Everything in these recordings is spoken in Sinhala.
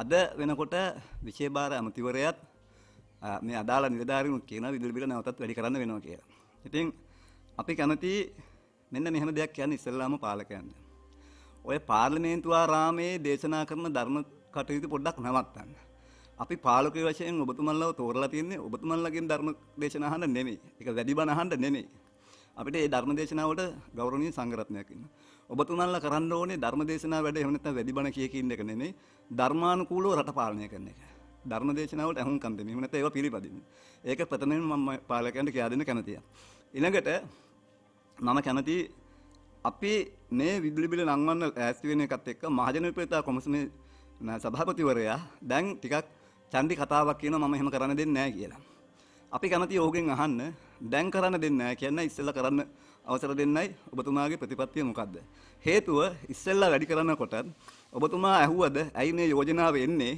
අද වෙනකොට විශේෂ භාර අමතිවරයත් මේ අදාළ නිලධාරීන් කියනවා විදුලි බිල නැවතත් වැඩි කරන්න වෙනවා කියලා. ඉතින් අපි කැමති මෙන්න මෙහෙම දෙයක් කියන්නේ ඉස්සෙල්ලාම පාලකයන්ට. ඔය පාර්ලිමේන්තු ආරාමේ දේශනා කරන ධර්ම කටයුතු පොඩ්ඩක් නවත්තන්න. අපි පාලකයෝ වශයෙන් ඔබතුමන්ලව තෝරලා තියන්නේ ඔබතුමන්ලගෙන් ධර්ම දේශනා අහන්න නෙමෙයි. ඒක වැඩි බණ අහන්න නෙමෙයි. අපිට මේ ධර්ම දේශනාවට ගෞරවනීය සංඝරත්නයක් ඉන්න. ඔබතුමන්ලා කරන්න ඕනේ ධර්ම දේශනාව වැඩ එහෙම නැත්නම් වැඩිබණ කියකින් එක නෙමෙයි ධර්මානුකූලව රට පාලනය කරන එක. ධර්ම දේශනාවට අහුම්කම් දෙන්න. එහෙම නැත්නම් ඒවා පිළිපදින්න. ඒක ප්‍රථමයෙන් මම පාලකයන්ට කියලා දෙන්න කැමතියි. ඊළඟට මම කැමති අපි මේ විදුලි බිල නංවන්න ඈස්ති වෙන එකත් එක්ක මහජන විපේතා කොමිසමේ සභාපතිවරයා දැන් ටිකක් චන්දි කතාවක් කියනවා මම එහෙම කරන්න දෙන්නේ නැහැ කියලා. අපි කැමති ඕගෙන් අහන්න දැන් කරන්න දෙන්නේ නැහැ කියන්නේ ඉස්සෙල්ලා කරන්න අවසර දෙන්නයි ඔබතුමාගේ ප්‍රතිපත්තිය මොකද්ද? හේතුව ඉස්සෙල්ලා වැඩි කරනකොට ඔබතුමා ඇහුවද ඇයි මේ යෝජනාව එන්නේ?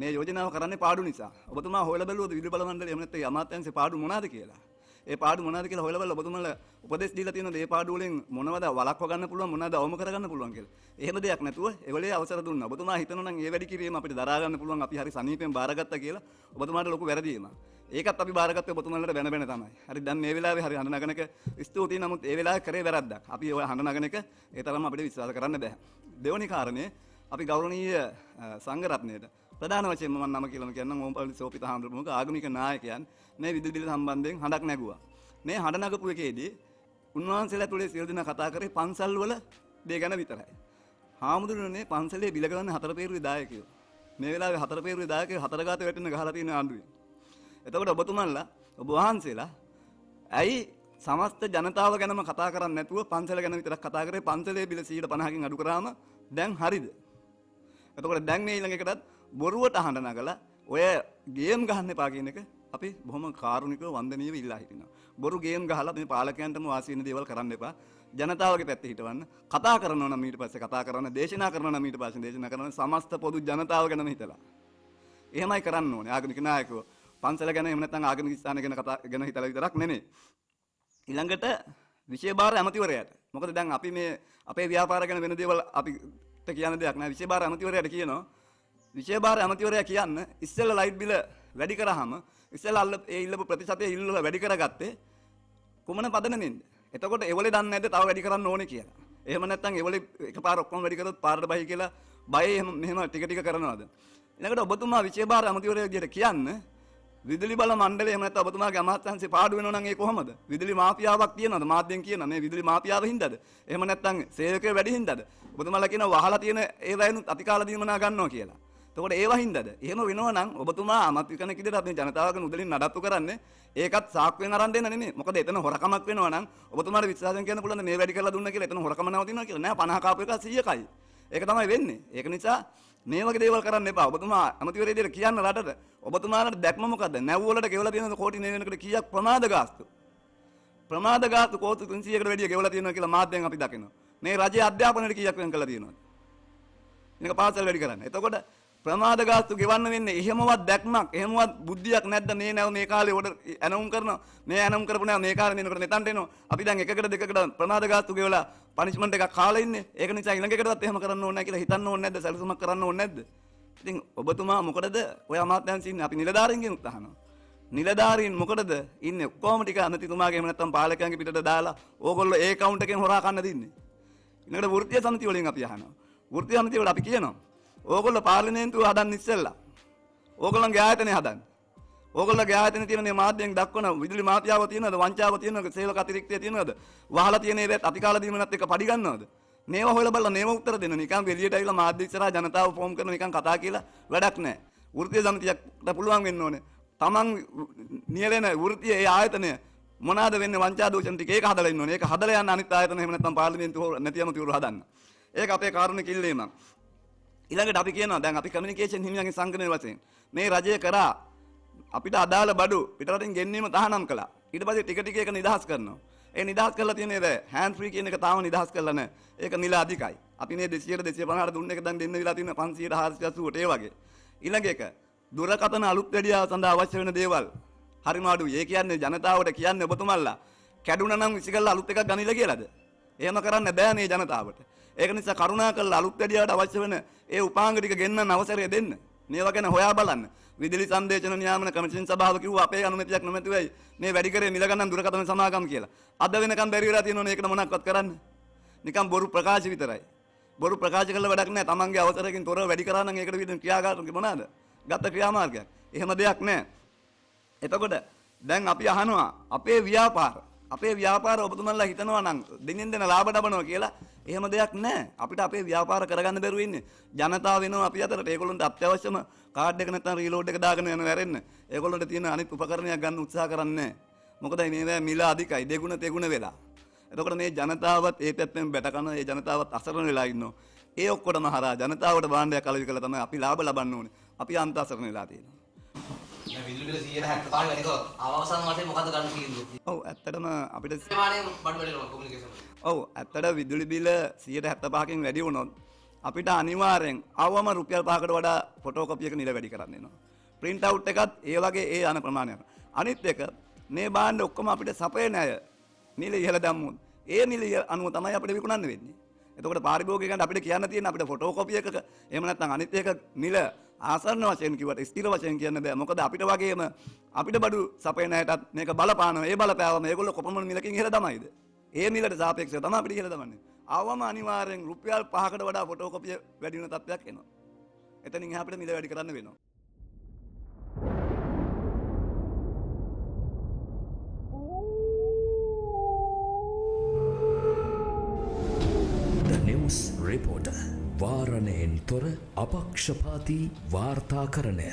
මේ යෝජනාව කරන්නේ පාඩු නිසා. ඔබතුමා හොයලා බැලුවද විදුලි බල මණ්ඩලය එහෙම නැත්නම් අමාත්‍යාංශේ පාඩු මොනවාද කියලා? ඒ පාඩු මොනවාද කියලා හොයලා බලලා ඔබතුමාලා උපදෙස් දීලා තියෙන දේ පාඩු වලින් මොනවද වළක්ව ගන්න පුළුවන් මොනවද අවම කරගන්න පුළුවන් කියලා. එහෙම දෙයක් නැතුව ඒවලේ අවසර දුන්නා. ඔබතුමා හිතනෝ නම් ඒ වැඩි කිරීම අපිට දරා ගන්න පුළුවන් අපි හරි සනීපෙන් බාරගත්තා කියලා ඔබතුමාට ලොකු වැරදීමක්. ඒකත් අපි බාරගත්තේ ඔබතුමන්ලට බැන බැන තමයි. හරි දැන් මේ වෙලාවේ හරි හඬ නගන එක ස්තුතියි නමුත් ඒ වෙලාවේ කරේ වැරද්දක්. අපි ඔය හඬ නගන එක ඒ තරම් අපිට විශ්වාස කරන්න බෑ. දෙවෙනි කාරණේ අපි ගෞරවනීය සංඝරත්නයට ප්‍රධාන වශයෙන්ම මම නම කියලා කියන්නම් ඕම්පල්ලි සෝපිත හාමුදුරුවෝ ආගමික නායකයන් මේ විදුලි බිල සම්බන්ධයෙන් හඬක් නැගුවා. මේ හඬ නගපු එකේදී උන්වහන්සේලා තුලේ සියලු දෙනා කතා කරේ පන්සල් වල දේ ගැන විතරයි. හාමුදුරුවනේ පන්සලේ බිල ගන්න හතර පේරුවේ දායකයෝ. මේ වෙලාවේ හතර පේරුවේ දායකයෝ හතර ගාත වැටෙන ගහලා තියෙන ආණ්ඩුවේ. එතකොට ඔබතුමන්ලා ඔබ වහන්සේලා ඇයි සමස්ත ජනතාව ගැනම කතා කරන්නේ නැතුව පන්සල ගැන විතරක් කතා කරේ පන්සලේ බිල 150කින් අඩු කරාම දැන් හරිද? එතකොට දැන් මේ ඊළඟ එකටත් බොරුවට අහන්න නගලා ඔය ගේම් ගහන්න එපා කියන එක අපි බොහොම කාරුණිකව වන්දනීයව ඉල්ලා හිටිනවා. බොරු ගේම් ගහලා මේ පාලකයන්ටම වාසි වෙන දේවල් කරන්න එපා. ජනතාවගේ පැත්තේ හිටවන්න. කතා කරනවා නම් ඊට පස්සේ කතා කරන්න, දේශනා කරනවා නම් ඊට පස්සේ දේශනා කරන්න, සමස්ත පොදු ජනතාව ගැනම හිතලා. එහෙමයි කරන්න ඕනේ ආගමික නායකයෝ. පන්සල ගැන එහෙම නැත්නම් ආගමික ස්ථාන ගැන කතා ගැන හිතලා විතරක් නෙමෙයි. ඊළඟට විෂය භාර ඇමතිවරයාට. මොකද දැන් අපි මේ අපේ ව්‍යාපාර ගැන වෙන දේවල් අපිට කියන දෙයක් නෑ. විෂය භාර ඇමතිවරයාට කියනවා විෂය භාර ඇමතිවරයා කියන්න ඉස්සෙල්ලා ලයිට් බිල වැඩි කරාම ඉස්සෙල්ලා අල්ල ඒ ඉල්ලපු ප්‍රතිශතය ඉල්ලලා වැඩි කරගත්තේ කුමන පදනමින්ද? එතකොට එවලේ දන්නේ නැද්ද තව වැඩි කරන්න ඕනේ කියලා. එහෙම නැත්නම් එවලේ එකපාර ඔක්කොම වැඩි කරොත් පාරට බහයි කියලා බය එහෙම මෙහෙම ටික ටික කරනවාද? ඊළඟට ඔබතුමා විෂය භාර ඇමතිවරයා විදියට කියන්න විදුලි බල මණ්ඩලය එහෙම නැත්නම් ඔබතුමාගේ අමාත්‍යාංශේ පාඩු වෙනවා නම් ඒ කොහමද? විදුලි මාපියාවක් තියනවද? මාධ්‍යෙන් කියන මේ විදුලි මාපියාව හින්දාද? එහෙම නැත්නම් සේවකයෝ වැඩි හින්දාද? ඔබතුමාලා කියන වහලා තියෙන ඒවයිනුත් අතිකාල දීමනා ගන්නවා කියලා. එතකොට ඒවා හින්දාද? එහෙම වෙනවා නම් ඔබතුමා අමාත්‍ය කෙනෙක් විදිහට මේ ජනතාවගෙන් උදලින් නඩත්තු කරන්නේ ඒකත් සාක්කුවෙන් අරන් දෙන්න නෙමෙයි. මොකද එතන හොරකමක් වෙනවා නම් ඔබතුමාට විශ්වාසයෙන් කියන්න පුළුවන් මේ වැඩි කරලා දුන්නා කියලා එතන හොරකම නවතිනවා කියලා. නෑ 50 කාපු එක 100කයි. ඒක තමයි වෙන්නේ. ඒක නිසා මේ වගේ දේවල් කරන්න එපා. ඔබතුමා අමතිවරේ දෙල කියන්න රටට. ඔබතුමාලට දැක්ම මොකද්ද? නැව් වලට ගෙවලා තියෙන කෝටි 9 වෙනකට කීයක් ප්‍රමාද ගාස්තු? ප්‍රමාද ගාස්තු කෝටි 300කට වැඩිය ගෙවලා තියෙනවා කියලා මාධ්‍යයෙන් අපි දකිනවා. මේ රජයේ අධ්‍යාපනයට කීයක් වෙන් කළා තියෙනවද? මේක පාසල් වැඩි කරන්න. එතකොට ප්‍රමාද ගාස්තු ගෙවන්න වෙන්නේ එහෙමවත් දැක්මක් එහෙමවත් බුද්ධියක් නැද්ද මේ නැව මේ කාලේ ඔඩ ඇනවුම් කරනවා මේ ඇනවුම් කරපු නෑ මේ කාලේ මෙන්න කරන එතනට එනවා අපි දැන් එකකට දෙකකට ප්‍රමාද ගාස්තු ගෙවලා පනිෂ්මන්ට් එකක් කාලා ඉන්නේ ඒක නිසා ඊළඟ එකටත් එහෙම කරන්න ඕනේ නැහැ කියලා හිතන්න ඕනේ නැද්ද සැලසුමක් කරන්න ඕනේ නැද්ද ඉතින් ඔබතුමා මොකටද ඔය අමාත්‍යංශ ඉන්නේ අපි නිලධාරීන්ගෙන් උත්හානවා නිලධාරීන් මොකටද ඉන්නේ ඔක්කොම ටික අමතිතුමාගේ එහෙම නැත්නම් පාලකයන්ගේ පිටට දාලා ඕගොල්ලෝ ඒ කවුන්ට් එකෙන් හොරා කන්න දින්නේ ඊළඟට වෘත්තීය සමිතිය වලින් අපි අහනවා වෘත්තීය සමිතිය වල අපි කියනවා ඕගොල්ලෝ පාර්ලිමේන්තුව හදන්න ඉස්සෙල්ලා ඕගොල්ලන්ගේ ආයතනය හදන්න ඕගොල්ලන්ගේ ආයතනයේ තියෙන මේ මාධ්‍යයෙන් දක්වන විදුලි මාත්‍යාව තියෙනවද වංචාව තියෙනවද සේවක අතිරික්තය තියෙනවද වහලා තියෙන ඒවත් අතිකාල දීමනත් එක පඩි ගන්නවද මේවා හොයලා බලලා මේවා උත්තර දෙන්න නිකන් එළියට ඇවිල්ලා මාධ්‍ය ඉස්සරහා ජනතාව ෆෝම් කරන නිකන් කතා කියලා වැඩක් නැහැ වෘත්තීය සමිතියකට පුළුවන් වෙන්න ඕනේ තමන් නියලෙන වෘත්තීය ඒ ආයතනය මොනවාද වෙන්නේ වංචා දූෂණ ටික ඒක හදලා ඉන්න ඕනේ ඒක හදලා යන අනිත් ආයතන එහෙම නැත්නම් පාර්ලිමේන්තුව නැති අමතිවරු හදන්න ඒක අපේ කාරුණික ඉල්ලීමක් ඊළඟට අපි කියනවා දැන් අපි කමියුනිකේෂන් හිමියන්ගේ සංගමයේ වශයෙන් මේ රජය කරා අපිට අදාළ බඩු පිටරටින් ගෙන්වීම තහනම් කළා. ඊට පස්සේ ටික ටික ඒක නිදහස් කරනවා. ඒ නිදහස් කරලා තියෙන්නේ දැන් හෑන්ඩ් ෆ්‍රී කියන එක තාම නිදහස් කරලා නැහැ. ඒක නිල අධිකයි. අපි මේ 200ට 250ට දුන්න එක දැන් දෙන්න විලා තියෙන 500ට 480ට ඒ වගේ. ඊළඟ එක දුරකථන අලුත් වැඩියාව සඳහා අවශ්‍ය වෙන දේවල් හරිම අඩුයි. ඒ කියන්නේ ජනතාවට කියන්නේ ඔබතුමල්ලා කැඩුණා නම් විසිකල්ලා අලුත් එකක් ගනිලා කියලාද? එහෙම කරන්න බෑ මේ ජනතාවට. ඒක නිසා කරුණා කරලා අලුත් වැඩියාට අවශ්‍ය වෙන ඒ උපාංග ටික ගෙන්නන්න අවසරය දෙන්න. මේවා ගැන හොයා බලන්න. විදුලි සංදේශන නියාමන කමිෂන් සභාව කිව්වා අපේ අනුමැතියක් නැමැතිවයි මේ වැඩි කරේ මිල ගණන් දුරකථන සමාගම් කියලා. අද වෙනකම් බැරි වෙලා තියෙනවනේ ඒකට මොනක්වත් කරන්න. නිකන් බොරු ප්‍රකාශ විතරයි. බොරු ප්‍රකාශ කළ වැඩක් නැහැ. Tamange අවසරකින් තොරව වැඩි කරා නම් ඒකට විදිහ ක්‍රියාකාරක මොනවාද? ගත ක්‍රියාමාර්ගයක්. එහෙම දෙයක් නැහැ. එතකොට දැන් අපි අහනවා අපේ ව්‍යාපාර අපේ ව්‍යාපාර ඔබතුමන්ලා හිතනවා නම් දෙනින් දෙන ලාභ ලබනවා කියලා එහෙම දෙයක් නැහැ. අපිට අපේ ව්‍යාපාර කරගන්න බැරුව ඉන්නේ. ජනතාව වෙනවා අපි අතරට. ඒගොල්ලන්ට අත්‍යවශ්‍යම කාඩ් එක නැත්නම් රීලෝඩ් එක දාගෙන යන වැරෙන්න. ඒගොල්ලන්ට තියෙන අනිත් උපකරණයක් ගන්න උත්සාහ කරන්නේ මොකද මේවා මිල අධිකයි. දෙගුණ තෙගුණ වෙලා. එතකොට මේ ජනතාවත් ඒ පැත්තෙන් බැටකන ඒ ජනතාවත් අසරණ වෙලා ඉන්නවා. ඒ ඔක්කොටම හරහා ජනතාවට භාණ්ඩයක් අලෙවි කළා තමයි අපි ලාභ ලබන්න ඕනේ. අපි අන්ත අසරණ වෙලා තියෙනවා. විදුලි බිල 175 වැඩි කරොත් අවසන් වශයෙන් මොකද ගන්න තීන්දුව? ඔව් ඇත්තටම අපිට සේවානේ බඩු වැඩි වෙනවා කොමියුනිකේෂන්. ඔව් ඇත්තට විදුලි බිල 175කින් වැඩි වුණොත් අපිට අනිවාරයෙන් අවම රුපියල් පහකට වඩා පොටෝකොපියක නිල වැඩි කරන්නේනවා. ප්‍රින්ට් අවුට් එකත් ඒ වගේ ඒ යන ප්‍රමාණයක්. අනිත් එක මේ බාණ්ඩ ඔක්කොම අපිට සපයන අය නිල ඉහළ දැම්මුත් ඒ නිල අනුව තමයි අපිට විකුණන්න වෙන්නේ. එතකොට පාරිභෝගිකයන්ට අපිට කියන්න තියෙන අපිට ෆොටෝකොපි එකක එහෙම නැත්නම් අනිත් එක නිල ආසන්න වශයෙන් කිවට ස්තිර වශයෙන් කියන්න බෑ මොකද අපිට වගේම අපිට බඩු සපයන අයටත් මේක බලපාන ඒ බලපෑවම ඒගොල්ලෝ කොපමණ මිලකින් ඉහළ තමයිද ඒ මිලට සාපේක්ෂව තමයි අපිට ඉහළ තමන්නේ අවම අනිවාර්යෙන් රුපියල් 5කට වඩා ෆොටෝකෝපිය වැඩි වෙන තත්ත්වයක් එනවා එතනින් එහා අපිට මිල වැඩි කරන්න වෙනවා රිපෝට වාරණයෙන් තොර අපක්ෂපාති වාර්තාකරණය